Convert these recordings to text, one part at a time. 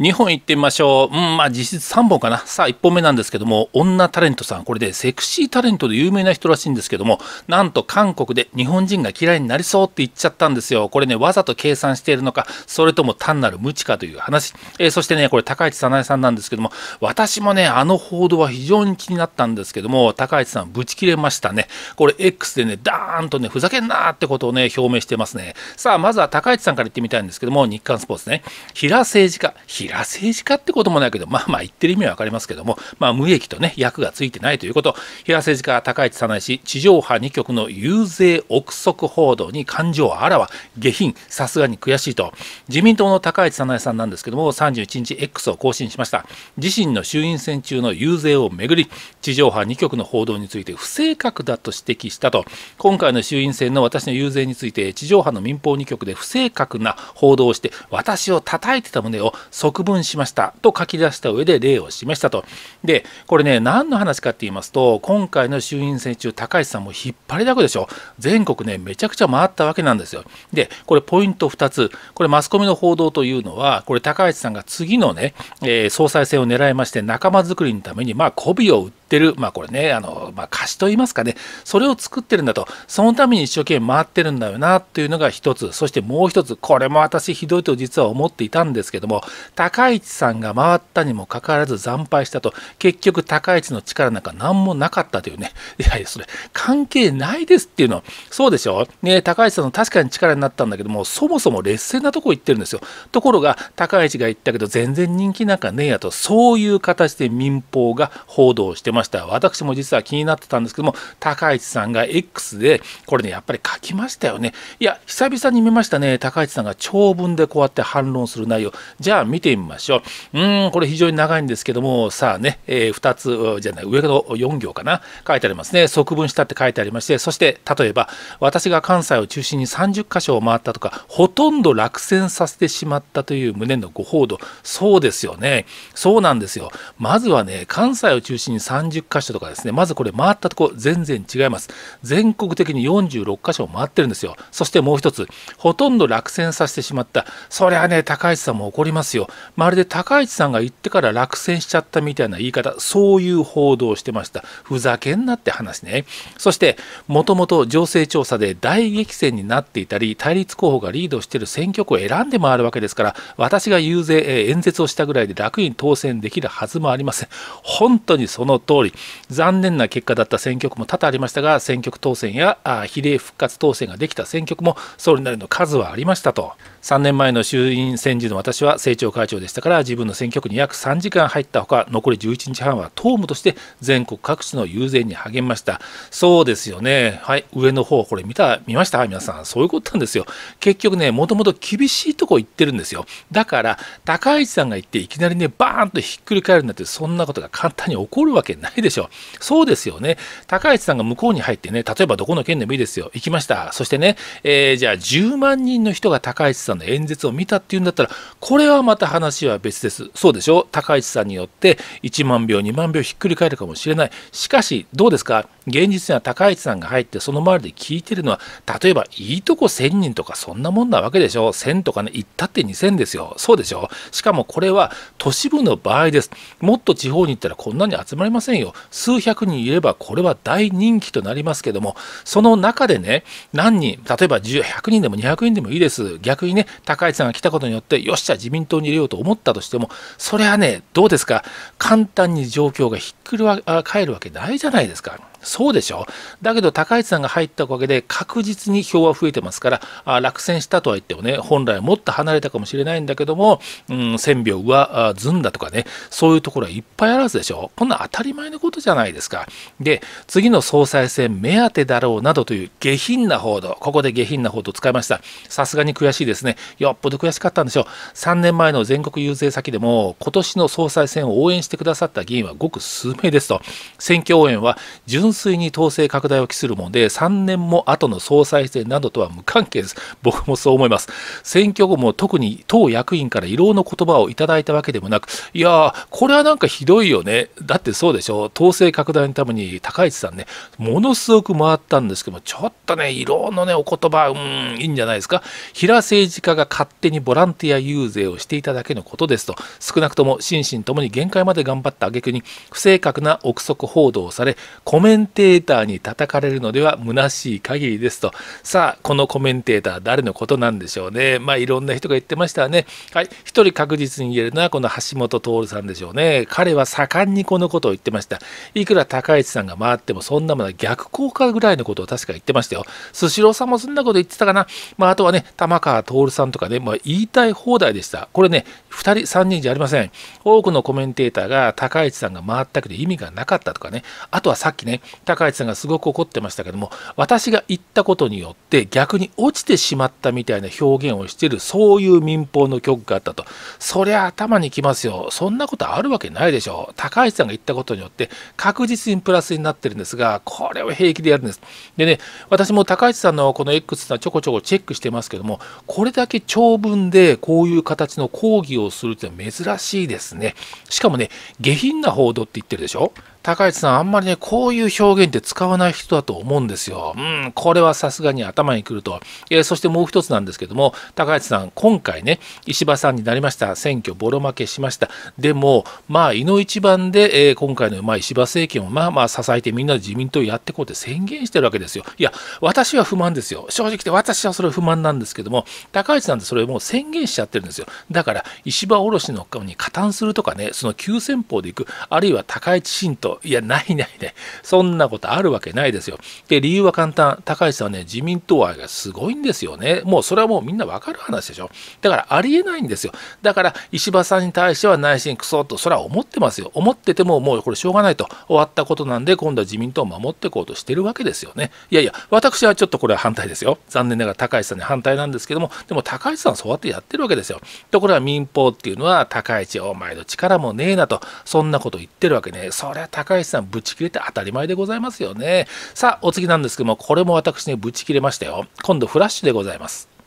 2本いってみましょう。うん、まあ実質3本かな。さあ1本目なんですけども、女タレントさん、これでセクシータレントで有名な人らしいんですけども、なんと韓国で日本人が嫌いになりそうって言っちゃったんですよ。これね、わざと計算しているのか、それとも単なる無知かという話。えー、そしてね、これ高市早苗さんなんですけども、私もね、あの報道は非常に気になったんですけども、高市さんぶち切れましたね。これ X でね、ダーンとね、ふざけんなーってことをね、表明してますね。さあ、まずは高市さんから言ってみたいんですけども、日刊スポーツね。平政治家、ゲ政治家ってこともないけど、まあまあ言ってる意味は分かりますけども、まあ無益とね、役がついてないということ、平政治家高市早苗氏、地上波2局の遊説憶測報道に感情をあらわ、下品、さすがに悔しいと、自民党の高市早苗さんなんですけども、31日 X を更新しました。自身の衆院選中の遊説をめぐり、地上波2局の報道について不正確だと指摘したと、今回の衆院選の私の遊説について、地上波の民放2局で不正確な報道をして、私を叩いてた旨を即区分しましたと書き出した上で例を示したと。で、これね、何の話かって言いますと、今回の衆院選中、高市さんも引っ張りだこでしょ。全国ね、めちゃくちゃ回ったわけなんですよ。で、これポイント2つ。これマスコミの報道というのは、これ高市さんが次のね、えー、総裁選を狙いまして、仲間づくりのために、まあ、媚びを売ってる、まあこれね、あの、まあ貸しと言いますかね、それを作ってるんだと、そのために一生懸命回ってるんだよなというのが1つ、そしてもう1つ、これも私ひどいと実は思っていたんですけども、高高市さんが回ったにもかかわらず惨敗したと、結局高市の力なんか何もなかったというね、いやいや、それ関係ないですっていうの、そうでしょ、ね、高市さんの確かに力になったんだけども、そもそも劣勢なとこ行ってるんですよ。ところが、高市が言ったけど、全然人気なんかねえやと、そういう形で民放が報道してました。私も実は気になってたんですけども、高市さんが X で、これね、やっぱり書きましたよね。いや、久々に見ましたね、高市さんが長文でこうやって反論する内容。じゃあ見てみみましょう。うん、これ非常に長いんですけども、さあね、えー、2つじゃない、上の4行かな、書いてありますね。即分したって書いてありまして、そして例えば、私が関西を中心に30箇所を回ったとか、ほとんど落選させてしまったという旨のご報道、そうですよね。そうなんですよ。まずはね、関西を中心に30箇所とかですね、まずこれ回ったとこ全然違います。全国的に46箇所を回ってるんですよ。そしてもう一つ、ほとんど落選させてしまった。そりゃね、高市さんも怒りますよ。まるで高市さんが言ってから落選しちゃったみたいな言い方、そういう報道をしてました。ふざけんなって話ね。そして、もともと情勢調査で大激戦になっていたり、対立候補がリードしている選挙区を選んで回るわけですから、私が遊説、演説をしたぐらいで楽に当選できるはずもありません。本当にその通り、残念な結果だった選挙区も多々ありましたが、選挙区当選や比例復活当選ができた選挙区も、総理なりの数はありましたと。3年前の衆院選時の私は政調会長でしたから自分の選挙区に約3時間入ったほか残り11日半は党務として全国各地の遊説に励みましたそうですよねはい上の方これ見た見ました皆さんそういうことなんですよ結局ねもともと厳しいとこ行ってるんですよだから高市さんが行っていきなりねバーンとひっくり返るなんてそんなことが簡単に起こるわけないでしょそうですよね高市さんが向こうに入ってね例えばどこの県でもいいですよ行きましたそしてね、えー、じゃあ10万人の人が高市さんの演説を見たっていうんだったらこれはまた話話は別です。そうでしょ高市さんによって1万票、2万票ひっくり返るかもしれない。しかし、どうですか現実には高市さんが入ってその周りで聞いてるのは例えばいいとこ1000人とかそんなもんなわけでしょ1000とかね行ったって2000ですよそうでしょしかもこれは都市部の場合ですもっと地方に行ったらこんなに集まりませんよ数百人いればこれは大人気となりますけどもその中でね何人例えば100人でも200人でもいいです逆にね高市さんが来たことによってよっしゃ自民党に入れようと思ったとしてもそれはねどうですか簡単に状況がひっくり返るわけないじゃないですか。そうでしょだけど高市さんが入ったおかげで確実に票は増えてますからあ落選したとは言ってもね本来もっと離れたかもしれないんだけども、うん、0秒はずんだとかねそういうところはいっぱいあるはずでしょこんな当たり前のことじゃないですかで次の総裁選目当てだろうなどという下品な報道ここで下品な報道使いましたさすがに悔しいですねよっぽど悔しかったんでしょう3年前の全国遊説先でも今年の総裁選を応援してくださった議員はごく数名ですと選挙応援は純純粋に統制拡大を期するもので、3年も後の総裁選などとは無関係です。僕もそう思います。選挙後も特に党役員から異論の言葉をいただいたわけでもなく、いやー、これはなんかひどいよね。だってそうでしょ。統制拡大のために高市さんね、ものすごく回ったんですけども、ちょっとね、異論のね、お言葉、うん、いいんじゃないですか。平政治家が勝手にボランティア遊説をしていただけのことですと、少なくとも心身ともに限界まで頑張った挙句に、不正確な憶測報道をされ、コメンンテーターに叩かれるのでは虚しい限りですと。さあ、このコメンテーター誰のことなんでしょうね。まあ、いろんな人が言ってましたね。はい。一人確実に言えるのはこの橋本徹さんでしょうね。彼は盛んにこのことを言ってました。いくら高市さんが回ってもそんなものは逆効果ぐらいのことを確か言ってましたよ。スシローさんもそんなこと言ってたかな。まあ、あとはね、玉川徹さんとかね、まあ、言いたい放題でした。これね、2人、3人じゃありません。多くのコメンテーターが高市さんが回ったけど意味がなかったとかね。あとはさっきね、高市さんがすごく怒ってましたけども私が言ったことによって逆に落ちてしまったみたいな表現をしているそういう民放の局があったとそりゃ頭にきますよそんなことあるわけないでしょ高市さんが言ったことによって確実にプラスになってるんですがこれを平気でやるんですでね私も高市さんのこの X はちょこちょこチェックしてますけどもこれだけ長文でこういう形の抗議をするって珍しいですねしかもね下品な報道って言ってるでしょ高市さん、あんまりね、こういう表現って使わない人だと思うんですよ。うん、これはさすがに頭にくると。えー、そしてもう一つなんですけども、高市さん、今回ね、石破さんになりました。選挙ボロ負けしました。でも、まあ、いの一番で、えー、今回の、まあ、石破政権をまあまあ支えて、みんなで自民党やってこうって宣言してるわけですよ。いや、私は不満ですよ。正直で私はそれ不満なんですけども、高市さんってそれもう宣言しちゃってるんですよ。だから、石破卸のに加担するとかね、その急先鋒で行く、あるいは高市新党、いや、ないないね。そんなことあるわけないですよ。で、理由は簡単。高市さんはね、自民党愛がすごいんですよね。もうそれはもうみんなわかる話でしょ。だからありえないんですよ。だから石破さんに対しては内心クソと、それは思ってますよ。思っててももうこれしょうがないと終わったことなんで、今度は自民党を守っていこうとしてるわけですよね。いやいや、私はちょっとこれは反対ですよ。残念ながら高市さんに反対なんですけども、でも高市さんはそうやってやってるわけですよ。ところが民放っていうのは、高市、お前の力もねえなと、そんなこと言ってるわけね。そりゃ高橋さんブチ切れて当たり前でございますよね。さあ、お次なんですけども、これも私ね、ブチ切れましたよ。今度フラッシュでございます。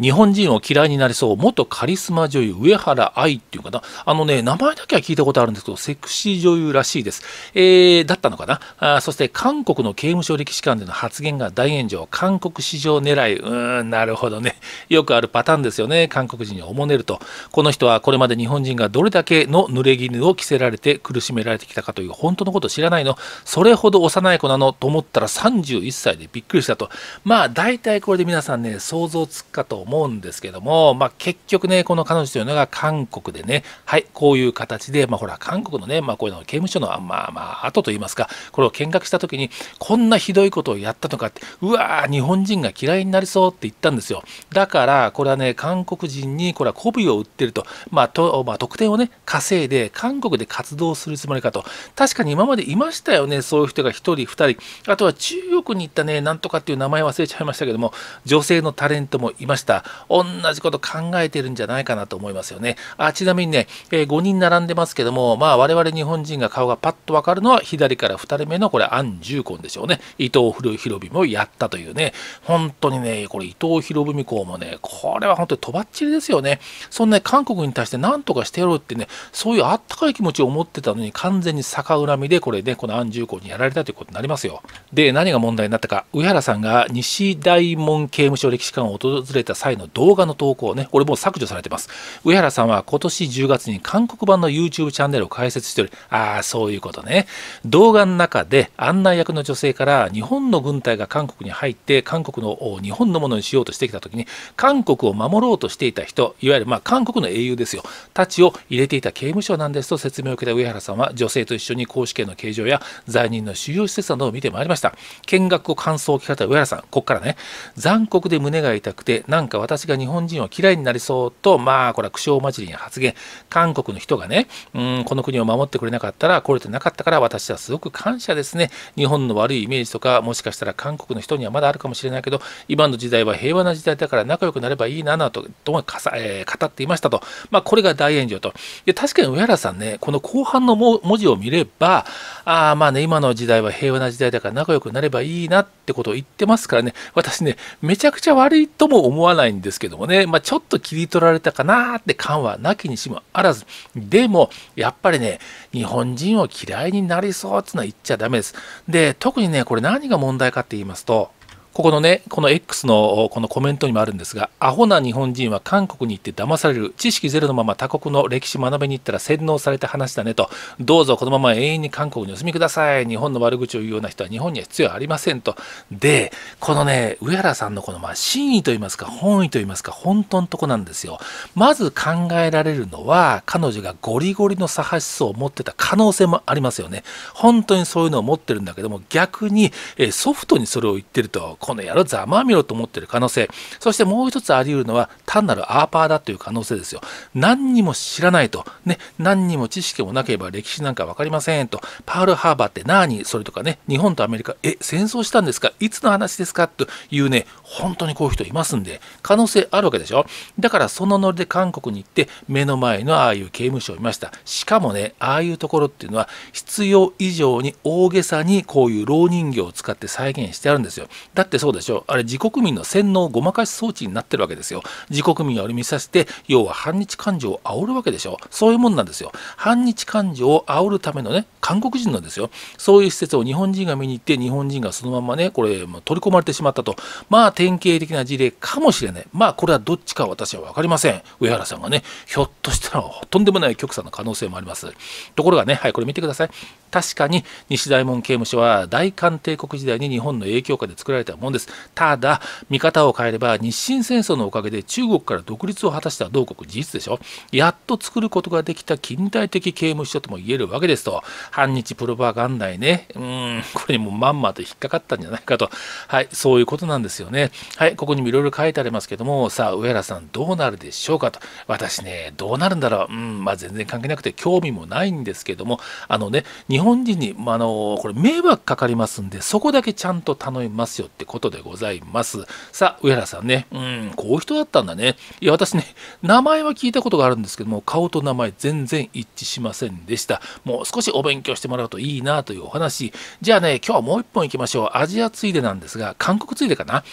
日本人を嫌いになりそう元カリスマ女優上原愛っていう方あのね名前だけは聞いたことあるんですけどセクシー女優らしいです、えー、だったのかなあそして韓国の刑務所歴史館での発言が大炎上韓国市場狙いうーんなるほどねよくあるパターンですよね韓国人におもねるとこの人はこれまで日本人がどれだけの濡れ衣を着せられて苦しめられてきたかという本当のこと知らないのそれほど幼い子なのと思ったら31歳でびっくりしたとまあ大体これで皆さんね想像つくかと思思うんですけども、まあ、結局ね、この彼女というのが韓国でね、はい、こういう形で、まあ、ほら、韓国のね、まあ、こういうの刑務所の、まあまあ、後といいますか、これを見学した時に、こんなひどいことをやったのかって、うわー、日本人が嫌いになりそうって言ったんですよ。だから、これはね、韓国人に、これは媚びを売ってると、まあ、と、まあ、得点をね、稼いで、韓国で活動するつもりかと。確かに今までいましたよね、そういう人が1人、2人。あとは中国に行ったね、なんとかっていう名前忘れちゃいましたけども、女性のタレントもいました。同じこと考えてるんじゃないかなと思いますよね。あちなみにね、えー、5人並んでますけども、まあ、我々日本人が顔がパッと分かるのは左から2人目のこれアン・ジューコンでしょうね。伊藤博文もやったというね、本当にね、これ伊藤博文公もね、これは本当にとばっちりですよね。そんな、ね、韓国に対して何とかしてやろうってね、そういうあったかい気持ちを持ってたのに完全に逆恨みでこれね、このアン・ジューコンにやられたということになりますよ。で、何が問題になったか、上原さんが西大門刑務所歴史館を訪れた際回の動画の投稿ね、これもう削除されてます。上原さんは今年10月に韓国版の YouTube チャンネルを開設しており、ああ、そういうことね。動画の中で案内役の女性から日本の軍隊が韓国に入って、韓国の日本のものにしようとしてきた時に、韓国を守ろうとしていた人、いわゆるまあ韓国の英雄ですよ、たちを入れていた刑務所なんですと説明を受けた上原さんは、女性と一緒に公試験の形状や在任の収容施設などを見てまいりました。見学を感想を聞かれた上原さん、ここからね、残酷で胸が痛くて、なんか私が日本人を嫌いになりそうと、まあ、これは苦笑交じりに発言。韓国の人がね、うん、この国を守ってくれなかったら、来れてなかったから、私はすごく感謝ですね。日本の悪いイメージとか、もしかしたら韓国の人にはまだあるかもしれないけど、今の時代は平和な時代だから仲良くなればいいな、なともかさ、えー、語っていましたと。まあ、これが大炎上と。で確かに上原さんね、この後半の文字を見れば、ああ、まあね、今の時代は平和な時代だから仲良くなればいいなって、ってことを言ってますからね、私ね、めちゃくちゃ悪いとも思わないんですけどもね、まあ、ちょっと切り取られたかなって感はなきにしもあらず、でも、やっぱりね、日本人を嫌いになりそうってのは言っちゃダメです。で、特にね、これ何が問題かって言いますと、ここのね、この X のこのコメントにもあるんですが、アホな日本人は韓国に行って騙される、知識ゼロのまま他国の歴史学びに行ったら洗脳された話だねと、どうぞこのまま永遠に韓国にお住みください、日本の悪口を言うような人は日本には必要ありませんと。で、このね、上原さんのこのまあ真意といいますか、本意といいますか、本当のとこなんですよ。まず考えられるのは、彼女がゴリゴリの左派思想を持ってた可能性もありますよね。本当にそういうのを持ってるんだけども、逆にソフトにそれを言ってると。この野郎ざまみろと思ってる可能性そしてもう一つあり得るのは単なるアーパーだという可能性ですよ何にも知らないとね何にも知識もなければ歴史なんか分かりませんとパールハーバーって何それとかね日本とアメリカえ戦争したんですかいつの話ですかというね本当にこういう人いますんで可能性あるわけでしょだからそのノリで韓国に行って目の前のああいう刑務所を見ましたしかもねああいうところっていうのは必要以上に大げさにこういう老人形を使って再現してあるんですよだってそうでしょあれ自国民の洗脳ごまかし装置になってるわけですよ自国民を見させて要は反日感情を煽るわけでしょそういうもんなんですよ反日感情を煽るためのね韓国人なんですよそういう施設を日本人が見に行って日本人がそのままねこれ取り込まれてしまったとまあ典型的な事例かもしれないまあこれはどっちか私は分かりません上原さんがねひょっとしたらとんでもない極左の可能性もありますところがねはいこれ見てください確かに西大門刑務所は大韓帝国時代に日本の影響下で作られたものですただ見方を変えれば日清戦争のおかげで中国から独立を果たした同国事実でしょやっと作ることができた近代的刑務所とも言えるわけですと反日プロパガンダイねうんこれにもまんまと引っかかったんじゃないかとはいそういうことなんですよねはいここにもいろいろ書いてありますけどもさあ上原さんどうなるでしょうかと私ねどうなるんだろううんまあ全然関係なくて興味もないんですけどもあのね日本人に、まあのこれ迷惑かかりますんで、そこだけちゃんと頼みますよってことでございます。さあ、上原さんね、うん、こういう人だったんだね。いや、私ね、名前は聞いたことがあるんですけども、顔と名前全然一致しませんでした。もう少しお勉強してもらうといいなというお話。じゃあね、今日はもう一本行きましょう。アジアついでなんですが、韓国ついでかな。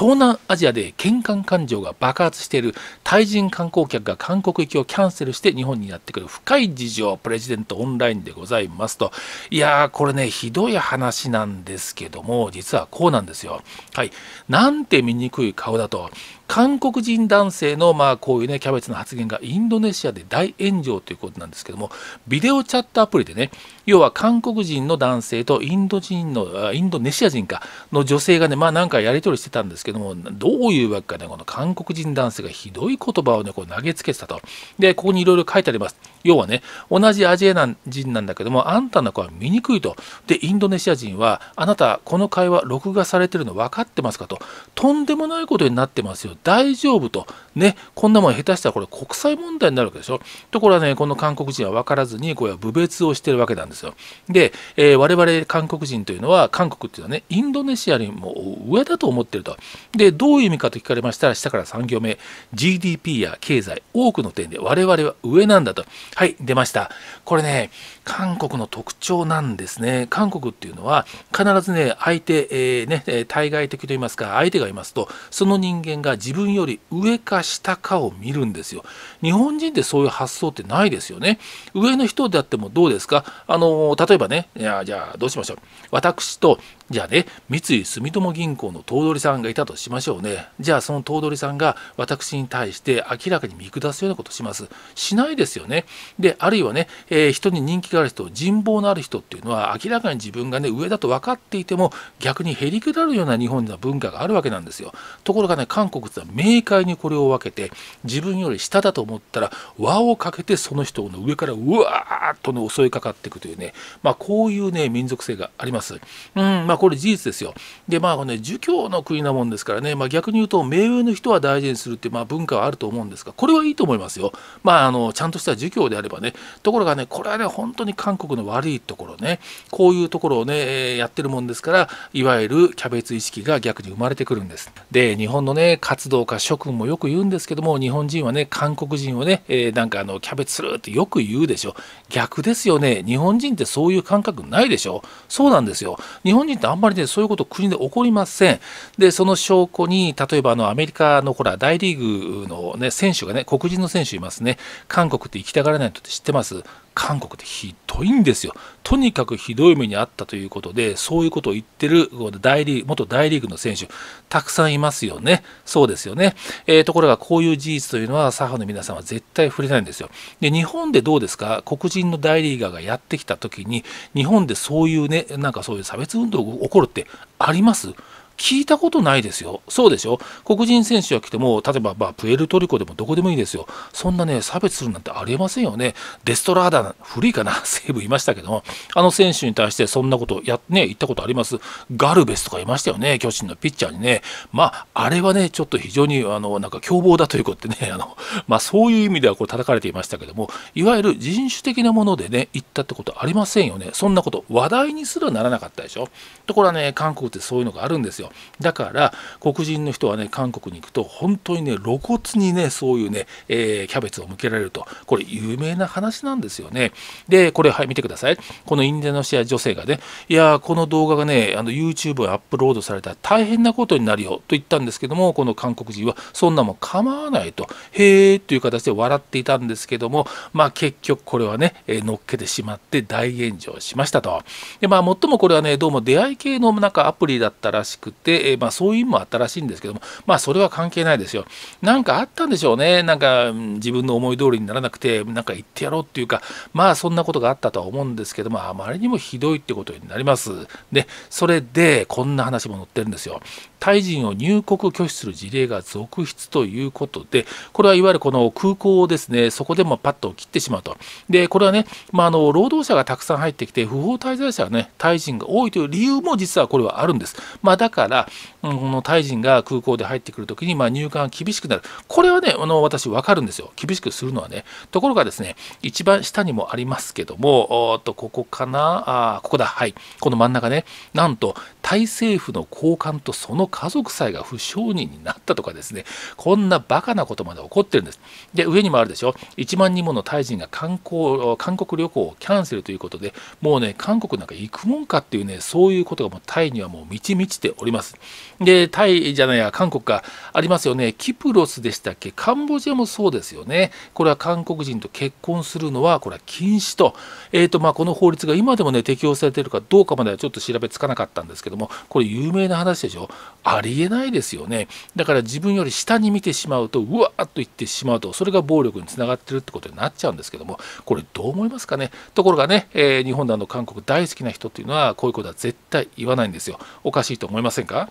東南アジアで嫌韓感情が爆発しているタイ人観光客が韓国行きをキャンセルして日本にやってくる深い事情プレジデントオンラインでございますといやーこれねひどい話なんですけども実はこうなんですよはいなんて醜い顔だと韓国人男性のまあこういうねキャベツの発言がインドネシアで大炎上ということなんですけどもビデオチャットアプリでね要は韓国人の男性とインド人のインドネシア人かの女性がねまあなんかやり取りしてたんですけどけどもどういうわけかねこの韓国人男性がひどい言葉をねこう投げつけてたとでここにいろいろ書いてあります要はね同じアジア人なんだけどもあんたの子は見にくいとでインドネシア人はあなたこの会話録画されてるの分かってますかととんでもないことになってますよ大丈夫とねこんなもん下手したらこれ国際問題になるわけでしょところがねこの韓国人は分からずにこれは侮蔑をしてるわけなんですよで、えー、我々韓国人というのは韓国っていうのはねインドネシアよりも上だと思ってるとでどういう意味かと聞かれましたら下から3行目 GDP や経済多くの点で我々は上なんだとはい出ましたこれね韓国の特徴なんですね。韓国っていうのは必ずね相手、えー、ね対外的と言いますか相手がいますとその人間が自分より上か下かを見るんですよ。日本人ってそういう発想ってないですよね。上の人であってもどうですかあの例えばねいやじゃあどうしましょう私とじゃあね三井住友銀行の頭取さんがいたとしましょうねじゃあその頭取さんが私に対して明らかに見下すようなことしますしないですよねであるいはね、えー、人に人気がある人人望のある人っていうのは明らかに自分がね上だと分かっていても逆にへりくだるような日本の文化があるわけなんですよところがね韓国ってのは明快にこれを分けて自分より下だと思ったら輪をかけてその人の上からうわーっとね襲いかかっていくというねまあこういうね民族性がありますうんまあこれ事実ですよでまあこね儒教の国なもんですからねまあ逆に言うと目上の人は大事にするってまあ文化はあると思うんですがこれはいいと思いますよまああのちゃんとした儒教であればねところがねこれはね本当当に韓国の悪いところねこういうところをねやってるもんですからいわゆるキャベツ意識が逆に生まれてくるんですで日本のね活動家諸君もよく言うんですけども日本人はね韓国人をね、えなんかあのキャベツするってよく言うでしょ逆ですよね日本人ってそういう感覚ないでしょそうなんですよ日本人ってあんまりねそういうこと国で起こりませんでその証拠に例えばあのアメリカのほら大リーグのね選手がね黒人の選手いますね韓国って行きたがらないとって知ってます韓国ってひどいんですよ。とにかくひどい目にあったということで、そういうことを言ってる大リーグ元大リーグの選手、たくさんいますよね。そうですよね。えー、ところが、こういう事実というのは、左派の皆さんは絶対触れないんですよ。で、日本でどうですか、黒人の大リーガーがやってきたときに、日本でそういうね、なんかそういう差別運動が起こるってあります聞いたことないですよ。そうでしょ黒人選手が来ても、例えば、まあ、プエルトリコでもどこでもいいですよ。そんなね、差別するなんてありえませんよね。デストラーダ、古いかな、西武いましたけども、あの選手に対してそんなことや、ね、言ったことあります。ガルベスとかいましたよね、巨人のピッチャーにね。まあ、あれはね、ちょっと非常に、あの、なんか凶暴だということでね、あの、まあ、そういう意味ではこれ叩かれていましたけども、いわゆる人種的なものでね、言ったってことありませんよね。そんなこと、話題にすらならなかったでしょ。ところはね、韓国ってそういうのがあるんですよ。だから黒人の人はね韓国に行くと本当にね露骨にねそういうね、えー、キャベツを向けられるとこれ有名な話なんですよねでこれはい見てくださいこのインドネシア女性がねいやこの動画がねあの YouTube アップロードされたら大変なことになるよと言ったんですけどもこの韓国人はそんなもん構わないとへえという形で笑っていたんですけどもまあ結局これはね、えー、乗っけてしまって大炎上しましたとでまあ最もこれはねどうも出会い系のなんかアプリだったらしく、えまあ、そういう意味もあったらしいんですけども、まあ、それは関係ないですよ。なんかあったんでしょうね。なんか自分の思い通りにならなくて、なんか言ってやろうっていうか、まあそんなことがあったとは思うんですけども、あまりにもひどいってことになります。で、それでこんな話も載ってるんですよ。タイ人を入国拒否する事例が続出ということで、これはいわゆるこの空港をですね、そこでもパッと切ってしまうと。で、これはね、まあ、あの労働者がたくさん入ってきて、不法滞在者がね、タイ人が多いという理由も実はこれはあるんです。まあ、だから、うん、このタイ人が空港で入ってくるときに、まあ、入管が厳しくなる。これはね、あの私分かるんですよ。厳しくするのはね。ところがですね、一番下にもありますけども、おっと、ここかなあ、ここだ。はい。この真ん中ね。なんと、タイ政府の高官とその家族さえが不承認になったとかですねこんなバカなことまで起こってるんですで上にもあるでしょ1万人ものタイ人が観光韓国旅行をキャンセルということでもうね韓国なんか行くもんかっていうねそういうことがもうタイにはもう満ち満ちておりますでタイじゃないや韓国がありますよねキプロスでしたっけカンボジアもそうですよねこれは韓国人と結婚するのはこれは禁止と,、えーとまあ、この法律が今でもね適用されているかどうかまではちょっと調べつかなかったんですけどもこれ有名な話でしょありえないですよねだから自分より下に見てしまうとうわーっといってしまうとそれが暴力につながってるってことになっちゃうんですけどもこれどう思いますかねところがね、えー、日本だの韓国大好きな人っていうのはこういうことは絶対言わないんですよおかしいと思いませんか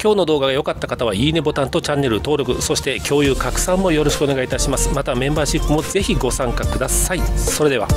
今日の動画が良かった方はいいねボタンとチャンネル登録そして共有拡散もよろしくお願いいたしますまたメンバーシップもぜひご参加くださいそれでは